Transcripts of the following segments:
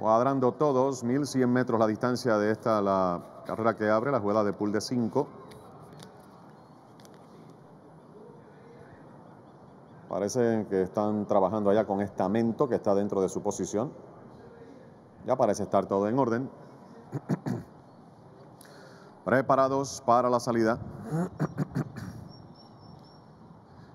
Cuadrando todos, 1.100 metros la distancia de esta, la carrera que abre, la jugada de pool de 5. Parece que están trabajando allá con estamento que está dentro de su posición. Ya parece estar todo en orden. Preparados para la salida.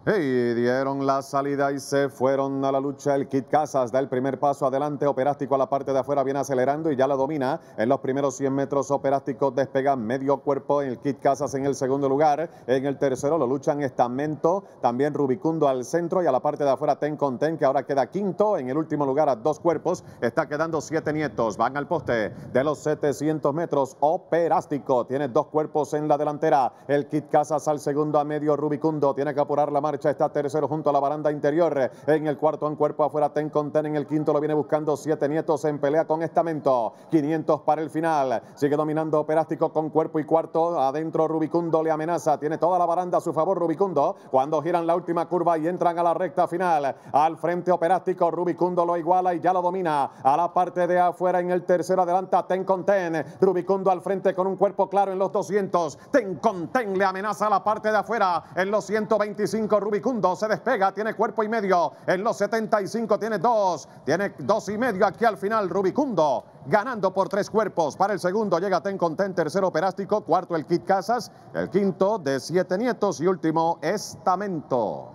Y dieron la salida y se fueron a la lucha. El Kit Casas da el primer paso adelante. Operástico a la parte de afuera viene acelerando y ya la domina. En los primeros 100 metros, Operástico despega medio cuerpo. En el Kit Casas en el segundo lugar. En el tercero lo luchan Estamento. También Rubicundo al centro y a la parte de afuera Ten con Ten, que ahora queda quinto. En el último lugar, a dos cuerpos, está quedando siete nietos. Van al poste de los 700 metros. Operástico tiene dos cuerpos en la delantera. El Kit Casas al segundo a medio. Rubicundo tiene que apurar la mano echa está tercero junto a la baranda interior. En el cuarto, en cuerpo afuera, Ten Conten. En el quinto lo viene buscando Siete Nietos en pelea con Estamento. 500 para el final. Sigue dominando Operástico con cuerpo y cuarto. Adentro Rubicundo le amenaza. Tiene toda la baranda a su favor Rubicundo. Cuando giran la última curva y entran a la recta final. Al frente Operástico, Rubicundo lo iguala y ya lo domina. A la parte de afuera en el tercero adelanta Ten Conten. Rubicundo al frente con un cuerpo claro en los 200. Ten Conten le amenaza a la parte de afuera en los 125. Rubicundo, se despega, tiene cuerpo y medio. En los 75 tiene dos, tiene dos y medio aquí al final Rubicundo. Ganando por tres cuerpos. Para el segundo llega Ten Content, tercero Perástico, cuarto el Kit Casas, el quinto de Siete Nietos y último Estamento.